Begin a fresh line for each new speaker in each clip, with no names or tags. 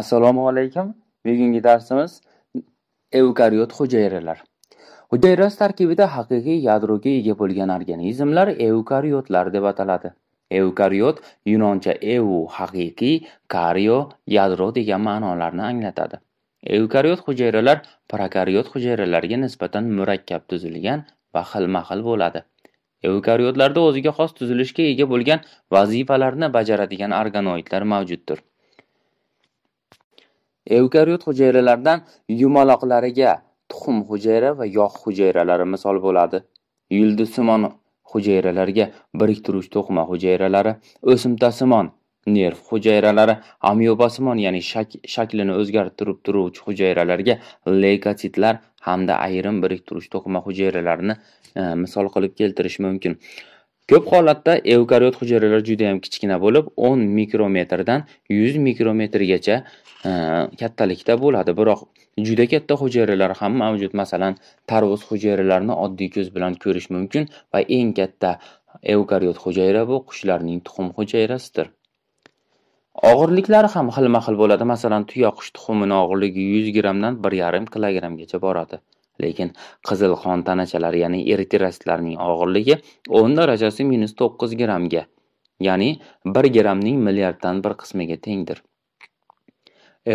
assalomu alaykum bugungi darsimiz evkariot hujayralar hujayrasi tarkibida haqiqiy yadroga ega bo'lgan organizmlar eukariotlar deb ataladi eukariot yunoncha evu haqiqiy kario yadro degan ma'nolarni anglatadi eukariot hujayralar prokariot hujayralarga nisbatan murakkab tuzilgan va xilma xil bo'ladi eukariotlarda o'ziga xos tuzilishga ega bo'lgan vazifalarni bajaradigan organoidlar mavjuddir Eukariot hujayralardan yumaloqlariga tuxum hujayra va yog' hujayralari misol bo'ladi. Yulduzsimon hujayralarga biriktiruvchi to'qima hujayralari, o'simtasimon nerv hujayralari, amiobasimon ya'ni shak shaklini o'zgartirib turuvchi hujayralarga leykotitlar hamda ayrim biriktiruvchi to'qima hujayralarini e, misol qilib keltirish mumkin. Ko'p holatda eukariot hujayralar ham kichkina bo'lib, 10 mikrometrdan 100 mikrometrgacha e, kattalikda bo'ladi. Biroq juda katta hujayralar ham mavjud. Masalan, tarvuz hujayralarini oddiy ko'z bilan ko'rish mumkin va eng katta eukariot hujayra bu qushlarning tuxum hujayrasidir. Og'irliklari ham xilma-xil bo'ladi. Masalan, tuyaqush tuxumining og'irligi 100 grammdan 1,5 kilogrammgacha boradi. Lekin qizil qon tanachalari, ya'ni eritrositlarning og'irligi 10 darajasi -9 grammga, ya'ni 1 grammning milliarddan bir qismiga tengdir.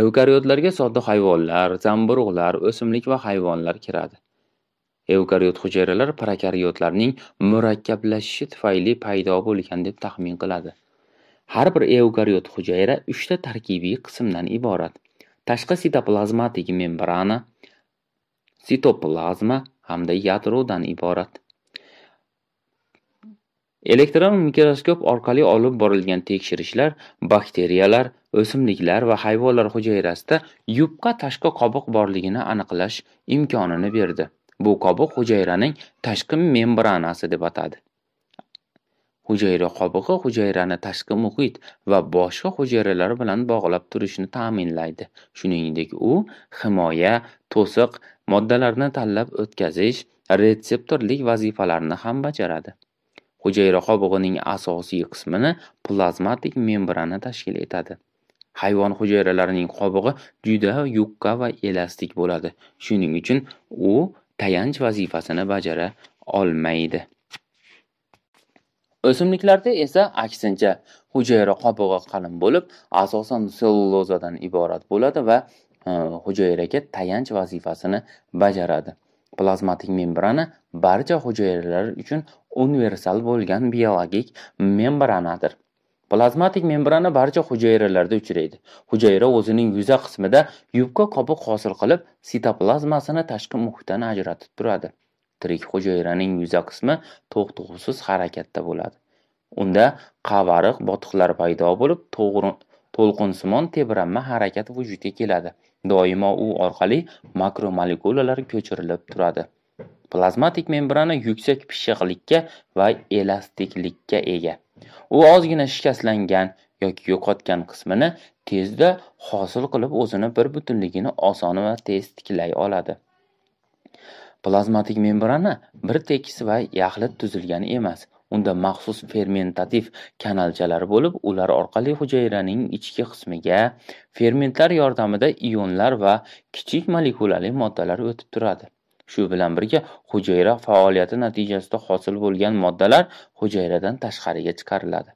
Eukariotlarga sodda hayvonlar, zamburug'lar, o'simlik va hayvonlar kiradi. Eukariot hujayralar prokariotlarning murakkablashishi tufayli paydo bo'lgan deb taxmin qiladi. Har bir eukariot hujayra 3 ta tarkibiy qismdan iborat. Tashqi sitoplazmatik membrana, sitoplazma hamda yadrodan iborat. Elektron mikroskop orqali olib borilgan tekshirishlar bakteriyalar, o'simliklar va hayvonlar hujayrasida yupqa tashqi qobiq borligini aniqlash imkonini berdi. Bu qobiq hujayraning tashqi membranasi deb atadi. hujayra qobig'i hujayrani tashqi muhit va boshqa hujayralar bilan bog'lab turishni ta'minlaydi shuningdek u himoya to'siq moddalarni tanlab o'tkazish retseptorlik vazifalarini ham bajaradi hujayra qobig'ining asosiy qismini plazmatik membrana tashkil etadi hayvon hujayralarining qobig'i juda yupqa va elastik bo'ladi shuning uchun u tayanch vazifasini bajara olmaydi O'simliklarda esa aksincha hujayra qobig'i qalin bo'lib, asosan sellulozadan iborat bo'ladi va e, hujayraga tayanch vazifasini bajaradi. Plazmatik membrana barcha hujayralar uchun universal bo'lgan biologik membranadir. Plazmatik membrana barcha hujayralarda uchraydi. Hujayra o'zining yuza qismida yupqa qobiq hosil qilib, sitoplazmasini tashqi muhitdan ajratib turadi. tirik hujayraning yuza qismi to'xtovsiz harakatda bo'ladi. Unda qavariq botiqlar paydo bo'lib, to'lqinsimon tebranma harakat vujudga keladi. Doimo u orqali makromolekulalar ko'chirilib turadi. Plazmatik membrana yuksak pishiqlikka va elastiklikka ega. U ozgina shikastlangan yoki yo'qotgan qismini tezda hosil qilib o'zini bir butunligini oson va tez tiklay oladi. Plazmatik membrana bir tekis va yaxlit tuzilgani emas. Unda maxsus fermentativ kanalchalar bo'lib, ular orqali hujayraning ichki qismiga fermentlar yordamida ionlar va kichik molekulali moddalar o'tib turadi. Shu bilan birga hujayra faoliyati natijasida hosil bo'lgan moddalar hujayradan tashqariga chiqariladi.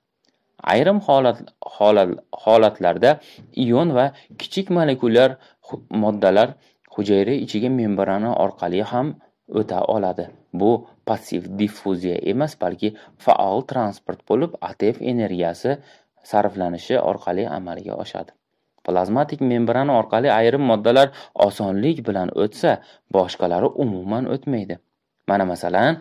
Ayrim holat, holat holatlarda ion va kichik molekulyar moddalar hujayra ichiga membrana orqali ham o'ta oladi. Bu passiv diffuziya emas, balki faol transport bo'lib, ATF energiyasi sarflanishi orqali amalga oshadi. Plazmatik membrana orqali ayrim moddalar osonlik bilan o'tsa, boshqalari umuman o'tmaydi. Mana masalan,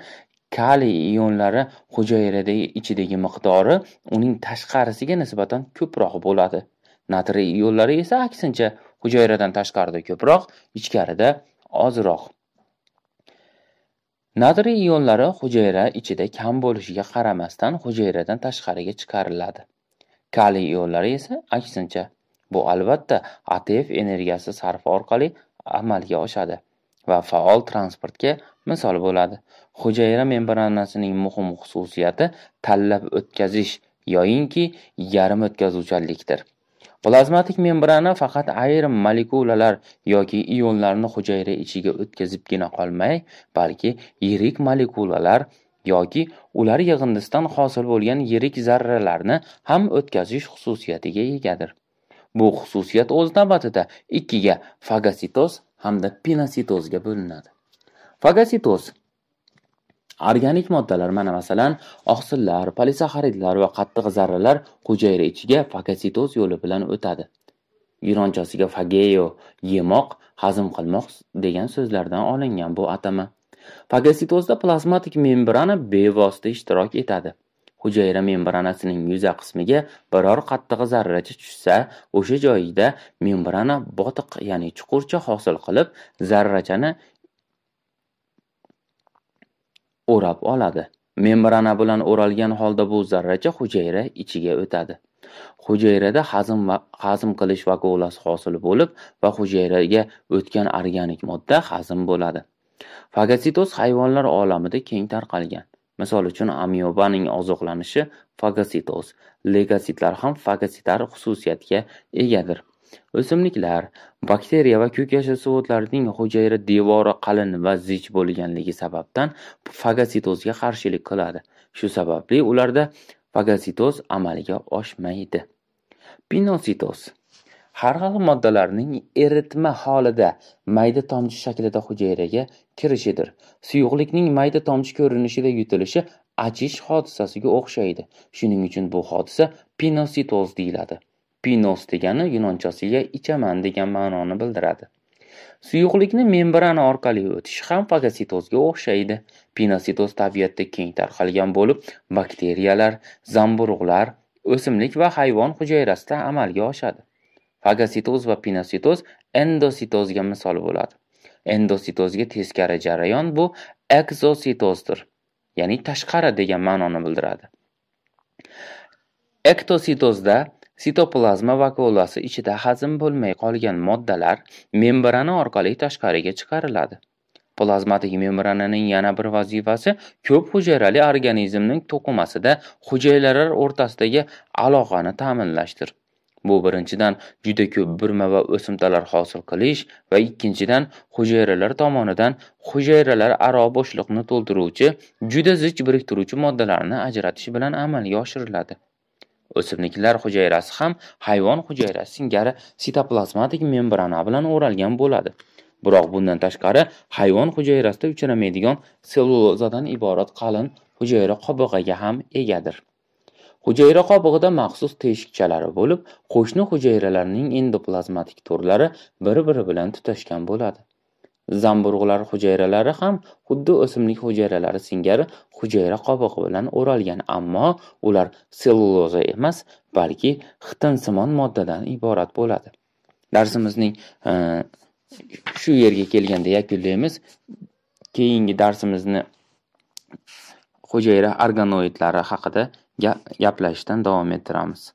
kaliy ionlari hujayrada ichidagi miqdori uning tashqarisiga nisbatan ko'proq bo'ladi. Natriy ionlari esa aksincha hujayradan tashqarida ko'proq ichkarida ozroq natriy ionlari hujayra ichida kam bo'lishiga qaramasdan hujayradan tashqariga chiqariladi kaliy ionlari esa aksincha bu albatta atf energiyasi sarfi orqali amalga oshadi va faol transportga misol bo'ladi hujayra membranasining muhim xususiyati tanlab o'tkazish yoyinki yarim o'tkazuvchanlikdir Plazmatik membrana faqat ayrim molekulalar yoki ionlarni hujayra ichiga o'tkazibgina qolmay, balki yirik molekulalar yoki ular yig'indisidan hosil bo'lgan yirik zarralarni ham o'tkazish xususiyatiga egadir. Bu xususiyat o'z navbatida ikkiga fagositoz hamda pinositozga bo'linadi. Fagositoz organik moddalar mana masalan oqsillar polisaxaridlar va qattiq zarralar hujayra ichiga fagositoz yo'li bilan o'tadi yunonchasiga fageyo yemoq hazm qilmoq degan so'zlardan olingan bu atama fagositozda plazmatik membrana bevosita ishtirok etadi hujayra membranasining yuza qismiga biror qattiq zarracha tushsa o'sha joyda membrana botiq ya'ni chuqurcha hosil qilib zarrachani o'rab oladi. Membrana bilan o'ralgan holda bu zarracha hujayra ichiga o'tadi. Hujayrada hazm va hazm qilish vakolasi hosil bo'lib va hujayraga o'tgan organik modda hazm bo'ladi. Fagositoz hayvonlar olamida keng tarqalgan. Misol uchun amiobaning oziqlanishi fagositoz, legositlar ham fagositar xususiyatga egadir. O'simliklar, bakteriya va ko'k ko'kyashasavotlarning hujayra devori qalin va zich bo'lganligi sababdan fagositozga qarshilik qiladi. Shu sababli ularda fagositoz amalga oshmaydi. Pinositoz har xil moddalarning eritma holida mayda tomchi shaklida hujayraga kirishidir. Suyuqlikning mayda tomchi ko'rinishida yutilishi achish hodisasiga o'xshaydi. Shuning uchun bu hodisa pinositoz deyiladi. Pinos degani yunonchasiga ichaman degan ma'noni bildiradi. Suyuqlikni membrana orqali o'tishi ham fagositozga o'xshaydi. Pinositoz tabiatda keng tarqalgan bo'lib, bakteriyalar, zamburug'lar, o'simlik va hayvon hujayrasida amalga oshadi. Fagositoz va pinositoz endositozga misol bo'ladi. Endositozga teskari jarayon bu ekzositozdir ya'ni tashqari degan ma'noni bildiradi. Ektositozda Sitoplazma vakulasi ichida hazm bo'lmay qolgan moddalar membrana orqali tashqariga chiqariladi. plazmatik membrananing yana bir vazifasi ko'p hujayrali organizmning to'qimasida hujayralar o'rtasidagi aloqani ta'minlashdir. Bu birinchidan juda ko'p birma va o'simtalar hosil qilish va ikkinchidan hujayralar tomonidan hujayralar aro bo'shliqni to'ldiruvchi juda zich biriktiruvchi moddalarni ajratish bilan amalga oshiriladi. O'simliklar hujayrasi ham hayvon hujayrasi singari sitoplazmatik membrana bilan o'ralgan bo'ladi. Biroq bundan tashqari hayvon hujayrasida uchramaydigan sellulozadan iborat qalin hujayra qobig'iga ham egadir. Hujayra qobig'ida maxsus teshikchalari bo'lib, qo'shni hujayralarning endoplazmatik to'rlari bir-biri bilan tutashgan bo'ladi. Zamburug'lar hujayralari ham xuddi o'simlik hujayralari singari hujayra qobig'i bilan o'ralgan, ammo ular sellyuloza emas, balki xitinsimon moddadan iborat bo'ladi. Darsimizning e, shu yerga kelganda yakunlaymiz. Keyingi darsimizni hujayra organoidlari haqida gaplashishdan davom ettiramiz.